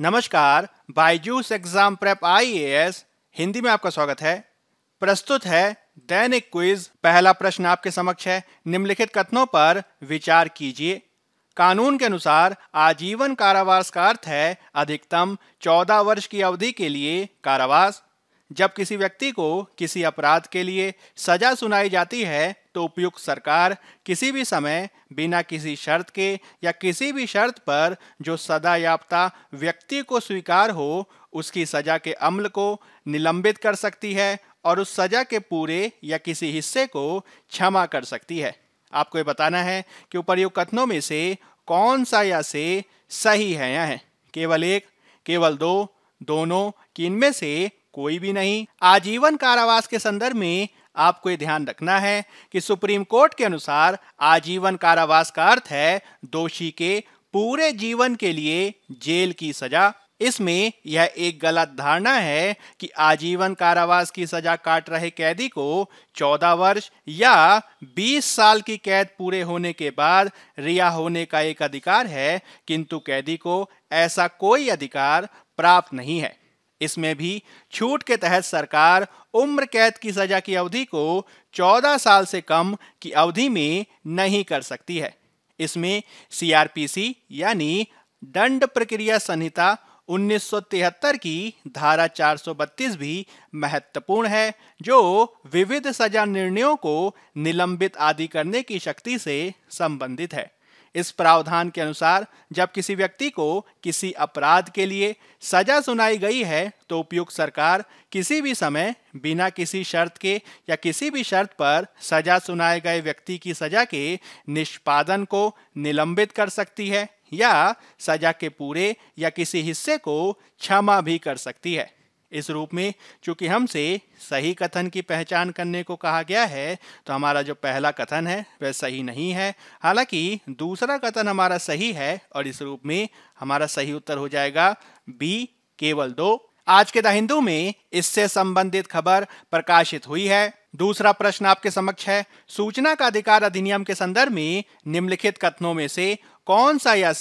नमस्कार Byju's exam prep IAS Hindi में आपका स्वागत है प्रस्तुत है दैनिक क्विज पहला प्रश्न आपके समक्ष है निम्नलिखित कथनों पर विचार कीजिए कानून के अनुसार आजीवन कारावास का अर्थ है अधिकतम 14 वर्ष की अवधि के लिए कारावास जब किसी व्यक्ति को किसी अपराध के लिए सजा सुनाई जाती है तो उपयुक्त सरकार किसी भी समय बिना किसी शर्त के या किसी भी शर्त पर जो सजा याफ्ता व्यक्ति को स्वीकार हो उसकी सजा के अमल को निलंबित कर सकती है और उस सजा के पूरे या किसी हिस्से को क्षमा कर सकती है आपको ये बताना है कि उपरयुक्त कथनों में से कौन सा या से सही है या है केवल एक केवल दो दोनों कि इनमें से कोई भी नहीं आजीवन कारावास के संदर्भ में आपको ये ध्यान रखना है कि सुप्रीम कोर्ट के अनुसार आजीवन कारावास का अर्थ है दोषी के पूरे जीवन के लिए जेल की सजा इसमें यह एक गलत धारणा है कि आजीवन कारावास की सजा काट रहे कैदी को 14 वर्ष या 20 साल की कैद पूरे होने के बाद रिहा होने का एक अधिकार है किंतु कैदी को ऐसा कोई अधिकार प्राप्त नहीं है इसमें भी छूट के तहत सरकार उम्र कैद की सजा की अवधि को 14 साल से कम की अवधि में नहीं कर सकती है इसमें सीआरपीसी यानी दंड प्रक्रिया संहिता 1973 की धारा 432 भी महत्वपूर्ण है जो विविध सजा निर्णयों को निलंबित आदि करने की शक्ति से संबंधित है इस प्रावधान के अनुसार जब किसी व्यक्ति को किसी अपराध के लिए सजा सुनाई गई है तो उपयुक्त सरकार किसी भी समय बिना किसी शर्त के या किसी भी शर्त पर सजा सुनाए गए व्यक्ति की सजा के निष्पादन को निलंबित कर सकती है या सजा के पूरे या किसी हिस्से को क्षमा भी कर सकती है इस रूप में चूंकि हमसे सही कथन की पहचान करने को कहा गया है तो हमारा जो पहला कथन है वह सही नहीं है हालांकि दूसरा कथन हमारा सही है और इस रूप में हमारा सही उत्तर हो जाएगा बी केवल दो आज के द हिंदू में इससे संबंधित खबर प्रकाशित हुई है दूसरा प्रश्न आपके समक्ष है सूचना का अधिकार अधिनियम के संदर्भ में निम्नलिखित कथनों में से कौन सा यह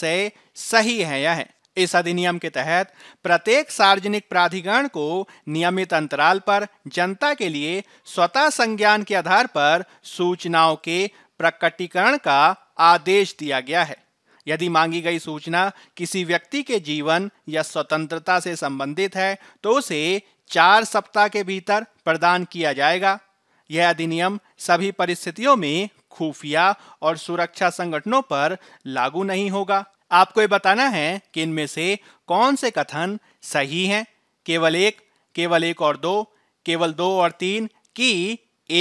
सही है यह है इस अधिनियम के तहत प्रत्येक सार्वजनिक प्राधिकरण को नियमित अंतराल पर जनता के लिए स्वतः संज्ञान के आधार पर सूचनाओं के प्रकटीकरण का आदेश दिया गया है यदि मांगी गई सूचना किसी व्यक्ति के जीवन या स्वतंत्रता से संबंधित है तो उसे चार सप्ताह के भीतर प्रदान किया जाएगा यह अधिनियम सभी परिस्थितियों में खुफिया और सुरक्षा संगठनों पर लागू नहीं होगा आपको ये बताना है कि इनमें से कौन से कथन सही हैं केवल एक केवल एक और दो केवल दो और तीन की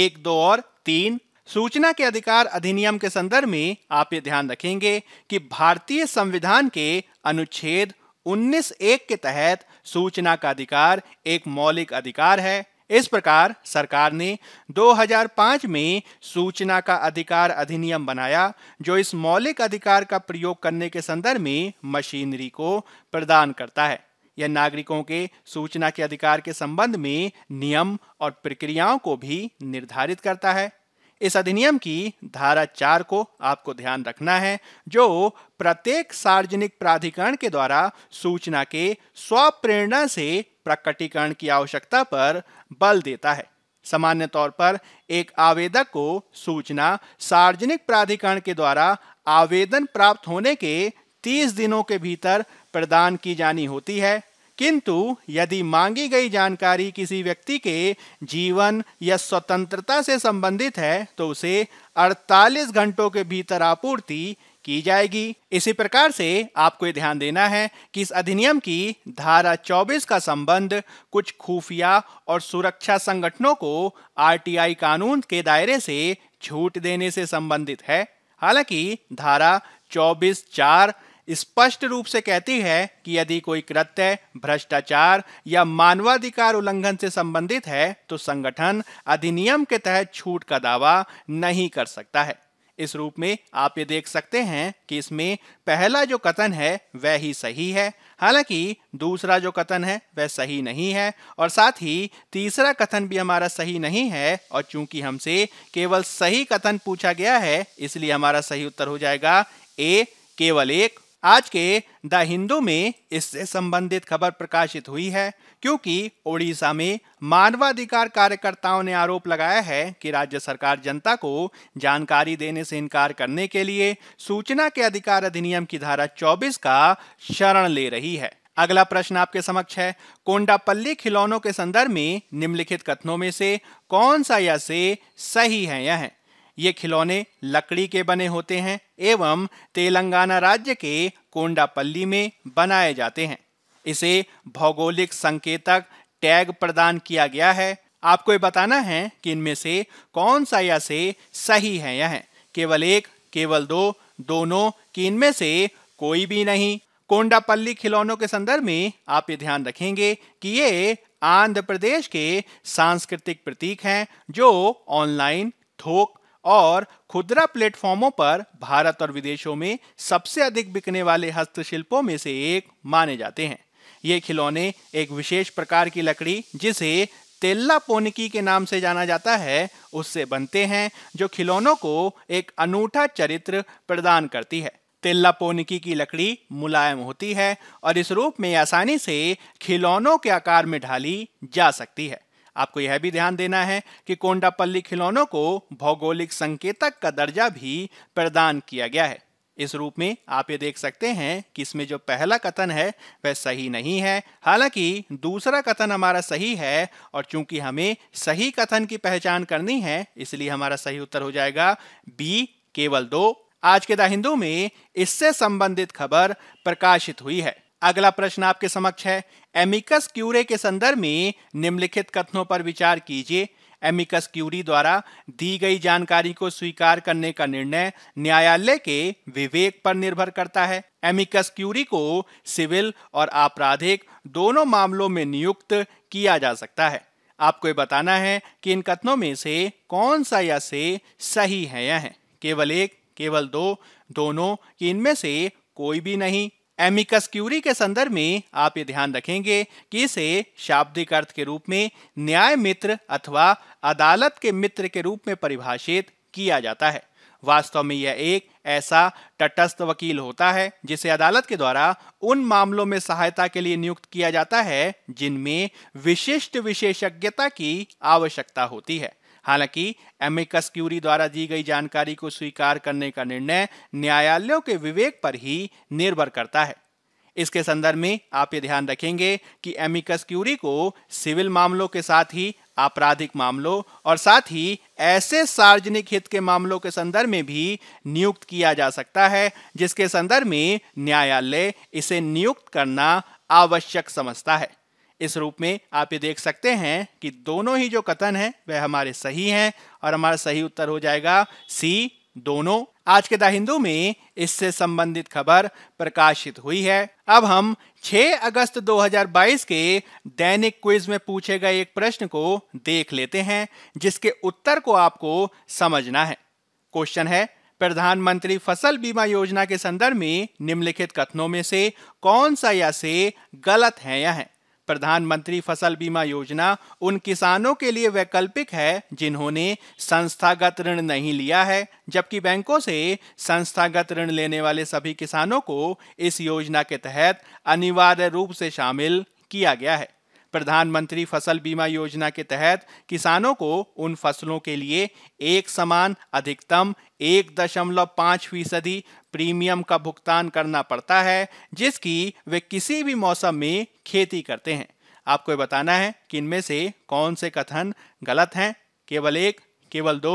एक दो और तीन सूचना के अधिकार अधिनियम के संदर्भ में आप ये ध्यान रखेंगे कि भारतीय संविधान के अनुच्छेद 19 एक के तहत सूचना का अधिकार एक मौलिक अधिकार है इस प्रकार सरकार ने 2005 में सूचना का अधिकार अधिनियम बनाया जो इस मौलिक अधिकार का प्रयोग करने के संदर्भ में मशीनरी को प्रदान करता है यह नागरिकों के सूचना के अधिकार के संबंध में नियम और प्रक्रियाओं को भी निर्धारित करता है इस अधिनियम की धारा चार को आपको ध्यान रखना है जो प्रत्येक सार्वजनिक प्राधिकरण के द्वारा सूचना के स्वप्रेरणा से प्रकटीकरण की आवश्यकता पर बल देता है सामान्य तौर पर एक आवेदक को सूचना सार्वजनिक प्राधिकरण के द्वारा आवेदन प्राप्त होने के 30 दिनों के भीतर प्रदान की जानी होती है किंतु यदि मांगी गई जानकारी किसी व्यक्ति के जीवन या स्वतंत्रता से संबंधित है तो उसे 48 घंटों के भीतर आपूर्ति की जाएगी इसी प्रकार से आपको ध्यान देना है कि इस अधिनियम की धारा 24 का संबंध कुछ खुफिया और सुरक्षा संगठनों को आरटीआई कानून के दायरे से छूट देने से संबंधित है हालांकि धारा 24 चार स्पष्ट रूप से कहती है कि यदि कोई कृत्य भ्रष्टाचार या मानवाधिकार उल्लंघन से संबंधित है तो संगठन अधिनियम के तहत छूट का दावा नहीं कर सकता है इस रूप में आप ये देख सकते हैं कि इसमें पहला जो कथन है वह ही सही है हालांकि दूसरा जो कथन है वह सही नहीं है और साथ ही तीसरा कथन भी हमारा सही नहीं है और चूंकि हमसे केवल सही कथन पूछा गया है इसलिए हमारा सही उत्तर हो जाएगा ए केवल एक आज के द हिंदू में इससे संबंधित खबर प्रकाशित हुई है क्योंकि ओडिशा में मानवाधिकार कार्यकर्ताओं ने आरोप लगाया है कि राज्य सरकार जनता को जानकारी देने से इनकार करने के लिए सूचना के अधिकार अधिनियम की धारा 24 का शरण ले रही है अगला प्रश्न आपके समक्ष है कोंडापल्ली खिलौनों के संदर्भ में निम्नलिखित कथनों में से कौन सा या से सही है यह है ये खिलौने लकड़ी के बने होते हैं एवं तेलंगाना राज्य के कोंडापल्ली में बनाए जाते हैं इसे भौगोलिक संकेतक टैग प्रदान किया गया है आपको ये बताना है कि इनमें से कौन सा या से सही है यह केवल एक केवल दो दोनों कि इनमें से कोई भी नहीं कोंडापल्ली खिलौनों के संदर्भ में आप ये ध्यान रखेंगे कि ये आंध्र प्रदेश के सांस्कृतिक प्रतीक हैं जो ऑनलाइन थोक और खुदरा प्लेटफॉर्मों पर भारत और विदेशों में सबसे अधिक बिकने वाले हस्तशिल्पों में से एक माने जाते हैं ये खिलौने एक विशेष प्रकार की लकड़ी जिसे तेल्ला पोनिकी के नाम से जाना जाता है उससे बनते हैं जो खिलौनों को एक अनूठा चरित्र प्रदान करती है तेल्ला पोनिकी की लकड़ी मुलायम होती है और इस रूप में आसानी से खिलौनों के आकार में ढाली जा सकती है आपको यह भी ध्यान देना है कि कोंडापल्ली खिलौनों को भौगोलिक संकेतक का दर्जा भी प्रदान किया गया है इस रूप में आप ये देख सकते हैं कि इसमें जो पहला कथन है वह सही नहीं है हालांकि दूसरा कथन हमारा सही है और चूंकि हमें सही कथन की पहचान करनी है इसलिए हमारा सही उत्तर हो जाएगा बी केवल दो आज के द हिंदू में इससे संबंधित खबर प्रकाशित हुई है अगला प्रश्न आपके समक्ष है एमिकस क्यूरे के संदर्भ में निम्नलिखित कथनों पर विचार कीजिए एमिकस क्यूरी द्वारा दी गई जानकारी को स्वीकार करने का निर्णय न्यायालय के विवेक पर निर्भर करता है एमिकस क्यूरी को सिविल और आपराधिक दोनों मामलों में नियुक्त किया जा सकता है आपको ये बताना है कि इन कथनों में से कौन सा या से सही है या है केवल एक केवल दो दोनों इनमें से कोई भी नहीं एमिकस क्यूरी के संदर्भ में आप ये ध्यान रखेंगे कि इसे शाब्दिक अर्थ के रूप में न्याय मित्र अथवा अदालत के मित्र के रूप में परिभाषित किया जाता है वास्तव में यह एक ऐसा तटस्थ वकील होता है जिसे अदालत के द्वारा उन मामलों में सहायता के लिए नियुक्त किया जाता है जिनमें विशिष्ट विशेषज्ञता की आवश्यकता होती है हालांकि एमिकस क्यूरी द्वारा दी गई जानकारी को स्वीकार करने का निर्णय न्यायालयों के विवेक पर ही निर्भर करता है इसके संदर्भ में आप ये ध्यान रखेंगे कि एमिकस क्यूरी को सिविल मामलों के साथ ही आपराधिक मामलों और साथ ही ऐसे सार्वजनिक हित के मामलों के संदर्भ में भी नियुक्त किया जा सकता है जिसके संदर्भ में न्यायालय इसे नियुक्त करना आवश्यक समझता है इस रूप में आप ये देख सकते हैं कि दोनों ही जो कथन है वह हमारे सही हैं और हमारा सही उत्तर हो जाएगा सी दोनों आज के द हिंदू में इससे संबंधित खबर प्रकाशित हुई है अब हम 6 अगस्त 2022 के दैनिक क्विज में पूछे गए एक प्रश्न को देख लेते हैं जिसके उत्तर को आपको समझना है क्वेश्चन है प्रधानमंत्री फसल बीमा योजना के संदर्भ में निम्नलिखित कथनों में से कौन सा या से गलत है या है प्रधानमंत्री फसल बीमा योजना उन किसानों के लिए वैकल्पिक है जिन्होंने संस्थागत ऋण नहीं लिया है जबकि बैंकों से संस्थागत ऋण लेने वाले सभी किसानों को इस योजना के तहत अनिवार्य रूप से शामिल किया गया है प्रधानमंत्री फसल बीमा योजना के तहत किसानों को उन फसलों के लिए एक समान अधिकतम एक दशमलव पाँच फीसदी प्रीमियम का भुगतान करना पड़ता है जिसकी वे किसी भी मौसम में खेती करते हैं आपको ये बताना है कि इनमें से कौन से कथन गलत हैं केवल एक केवल दो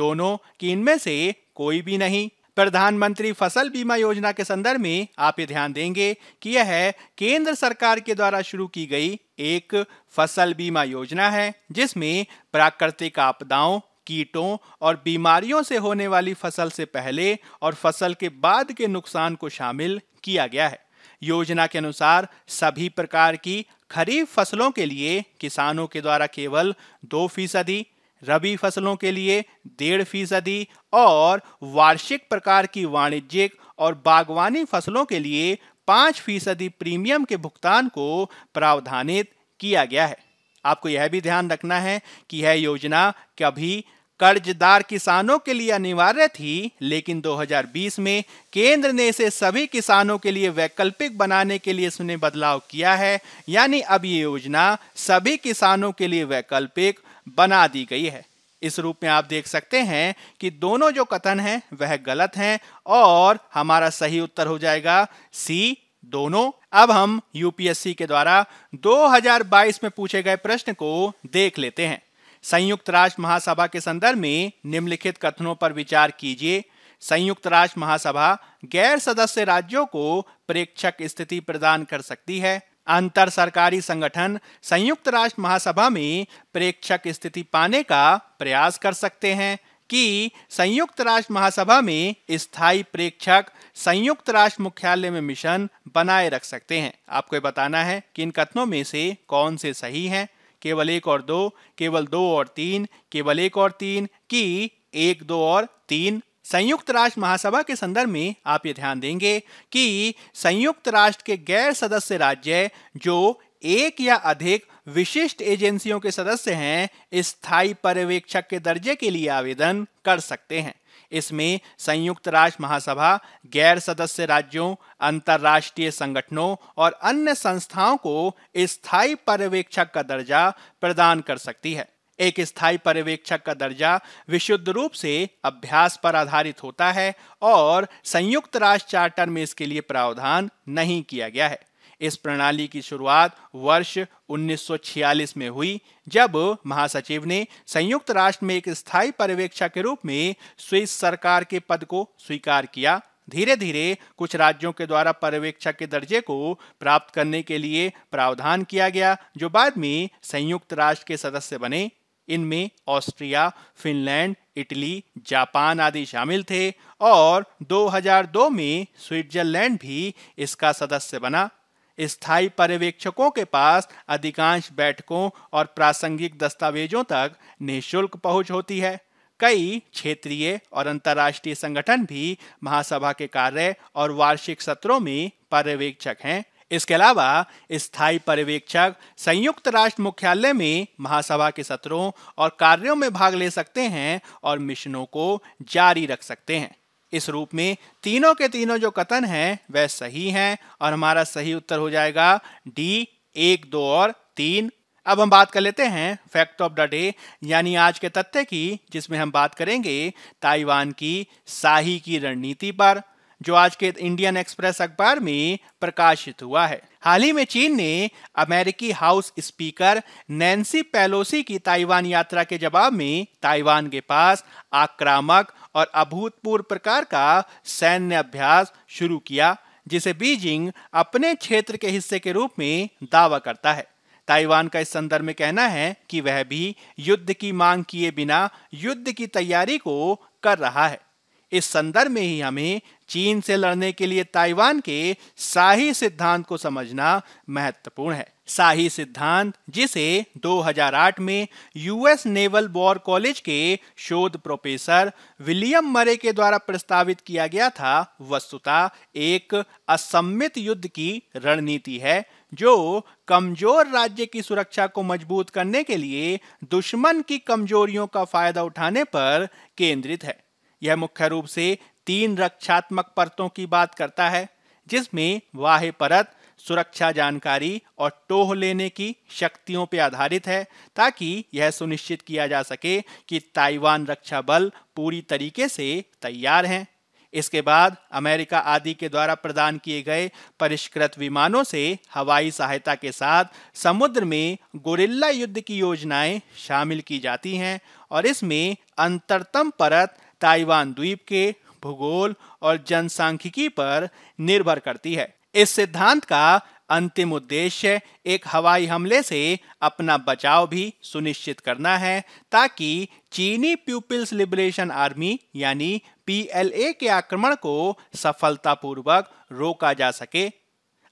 दोनों कि इनमें से कोई भी नहीं प्रधानमंत्री फसल बीमा योजना के संदर्भ में आप ये ध्यान देंगे कि यह है केंद्र सरकार के द्वारा शुरू की गई एक फसल बीमा योजना है जिसमें प्राकृतिक आपदाओं कीटों और बीमारियों से होने वाली फसल से पहले और फसल के बाद के नुकसान को शामिल किया गया है योजना के अनुसार सभी प्रकार की खरीफ फसलों के लिए किसानों के द्वारा केवल दो फीसदी रबी फसलों के लिए डेढ़ फीसदी और वार्षिक प्रकार की वाणिज्यिक और बागवानी फसलों के लिए पाँच फीसदी प्रीमियम के भुगतान को प्रावधानित किया गया है आपको यह भी ध्यान रखना है कि यह योजना कभी कर्जदार किसानों के लिए अनिवार्य थी लेकिन 2020 में केंद्र ने इसे सभी किसानों के लिए वैकल्पिक बनाने के लिए इसने बदलाव किया है यानी अब ये योजना सभी किसानों के लिए वैकल्पिक बना दी गई है इस रूप में आप देख सकते हैं कि दोनों जो कथन हैं वह गलत हैं और हमारा सही उत्तर हो जाएगा सी दोनों अब हम यूपीएससी के द्वारा 2022 में पूछे गए प्रश्न को देख लेते हैं संयुक्त राष्ट्र महासभा के संदर्भ में निम्नलिखित कथनों पर विचार कीजिए संयुक्त राष्ट्र महासभा गैर सदस्य राज्यों को प्रेक्षक स्थिति प्रदान कर सकती है अंतर सरकारी संगठन संयुक्त राष्ट्र महासभा में प्रेक्षक स्थिति पाने का प्रयास कर सकते हैं कि संयुक्त राष्ट्र महासभा में स्थायी प्रेक्षक संयुक्त राष्ट्र मुख्यालय में मिशन बनाए रख सकते हैं आपको बताना है कि इन कथनों में से कौन से सही हैं केवल एक और दो केवल दो और तीन केवल एक और तीन की एक दो और तीन संयुक्त राष्ट्र महासभा के संदर्भ में आप ये ध्यान देंगे कि संयुक्त राष्ट्र के गैर सदस्य राज्य जो एक या अधिक विशिष्ट एजेंसियों के सदस्य हैं स्थायी पर्यवेक्षक के दर्जे के लिए आवेदन कर सकते हैं इसमें संयुक्त राष्ट्र महासभा गैर सदस्य राज्यों अंतर्राष्ट्रीय संगठनों और अन्य संस्थाओं को स्थायी पर्यवेक्षक का दर्जा प्रदान कर सकती है एक स्थायी पर्यवेक्षक का दर्जा विशुद्ध रूप से अभ्यास पर आधारित होता है और संयुक्त राष्ट्र चार्टर में इसके लिए प्रावधान नहीं किया गया है इस प्रणाली की शुरुआत वर्ष 1946 में हुई जब महासचिव ने संयुक्त राष्ट्र में एक स्थायी पर्यवेक्षक के रूप में स्विस सरकार के पद को स्वीकार किया धीरे धीरे कुछ राज्यों के द्वारा पर्यवेक्षक के दर्जे को प्राप्त करने के लिए प्रावधान किया गया जो बाद में संयुक्त राष्ट्र के सदस्य बने इनमें ऑस्ट्रिया फिनलैंड इटली जापान आदि शामिल थे और 2002 में स्विट्जरलैंड भी इसका सदस्य बना स्थायी पर्यवेक्षकों के पास अधिकांश बैठकों और प्रासंगिक दस्तावेजों तक निःशुल्क पहुंच होती है कई क्षेत्रीय और अंतर्राष्ट्रीय संगठन भी महासभा के कार्य और वार्षिक सत्रों में पर्यवेक्षक हैं इसके अलावा स्थायी पर्यवेक्षक संयुक्त राष्ट्र मुख्यालय में महासभा के सत्रों और कार्यों में भाग ले सकते हैं और मिशनों को जारी रख सकते हैं इस रूप में तीनों के तीनों जो कथन हैं वह सही हैं और हमारा सही उत्तर हो जाएगा डी एक दो और तीन अब हम बात कर लेते हैं फैक्ट ऑफ द डे यानी आज के तथ्य की जिसमें हम बात करेंगे ताइवान की शाही की रणनीति पर जो आज के इंडियन एक्सप्रेस अखबार में प्रकाशित हुआ है हाल ही में चीन ने अमेरिकी हाउस स्पीकर नैन्सी पेलोसी की ताइवान यात्रा के जवाब में ताइवान के पास आक्रामक और अभूतपूर्व प्रकार का सैन्य अभ्यास शुरू किया जिसे बीजिंग अपने क्षेत्र के हिस्से के रूप में दावा करता है ताइवान का इस संदर्भ में कहना है कि वह भी युद्ध की मांग किए बिना युद्ध की तैयारी को कर रहा है इस संदर्भ में ही हमें चीन से लड़ने के लिए ताइवान के शाही सिद्धांत को समझना महत्वपूर्ण है शाही सिद्धांत जिसे 2008 में यूएस नेवल वॉर कॉलेज के शोध प्रोफेसर विलियम मरे के द्वारा प्रस्तावित किया गया था वस्तुतः एक असम्मित युद्ध की रणनीति है जो कमजोर राज्य की सुरक्षा को मजबूत करने के लिए दुश्मन की कमजोरियों का फायदा उठाने पर केंद्रित है यह मुख्य रूप से तीन रक्षात्मक परतों की बात करता है जिसमें वाह परत सुरक्षा जानकारी और टोह लेने की शक्तियों पर आधारित है ताकि यह सुनिश्चित किया जा सके कि ताइवान रक्षा बल पूरी तरीके से तैयार हैं इसके बाद अमेरिका आदि के द्वारा प्रदान किए गए परिष्कृत विमानों से हवाई सहायता के साथ समुद्र में गोरिल्ला युद्ध की योजनाएं शामिल की जाती हैं और इसमें अंतरतम परत ताइवान द्वीप के भूगोल और जनसांख्यिकी पर निर्भर करती है इस सिद्धांत का अंतिम उद्देश्य एक हवाई हमले से अपना बचाव भी सुनिश्चित करना है ताकि चीनी पीपल्स लिबरेशन आर्मी यानी पीएलए के आक्रमण को सफलतापूर्वक रोका जा सके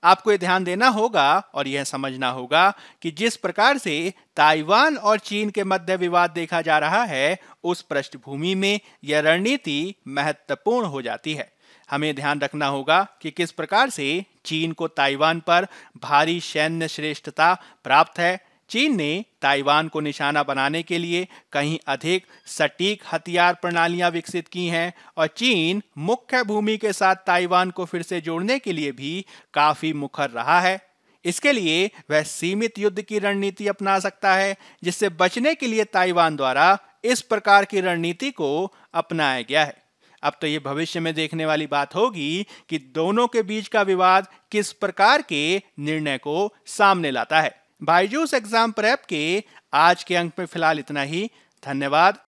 आपको यह ध्यान देना होगा और यह समझना होगा कि जिस प्रकार से ताइवान और चीन के मध्य विवाद देखा जा रहा है उस पृष्ठभूमि में यह रणनीति महत्वपूर्ण हो जाती है हमें ध्यान रखना होगा कि किस प्रकार से चीन को ताइवान पर भारी सैन्य श्रेष्ठता प्राप्त है चीन ने ताइवान को निशाना बनाने के लिए कहीं अधिक सटीक हथियार प्रणालियां विकसित की हैं और चीन मुख्य भूमि के साथ ताइवान को फिर से जोड़ने के लिए भी काफी मुखर रहा है इसके लिए वह सीमित युद्ध की रणनीति अपना सकता है जिससे बचने के लिए ताइवान द्वारा इस प्रकार की रणनीति को अपनाया गया है अब तो ये भविष्य में देखने वाली बात होगी कि दोनों के बीच का विवाद किस प्रकार के निर्णय को सामने लाता है बायजूस एग्जाम प्रेप के आज के अंक में फिलहाल इतना ही धन्यवाद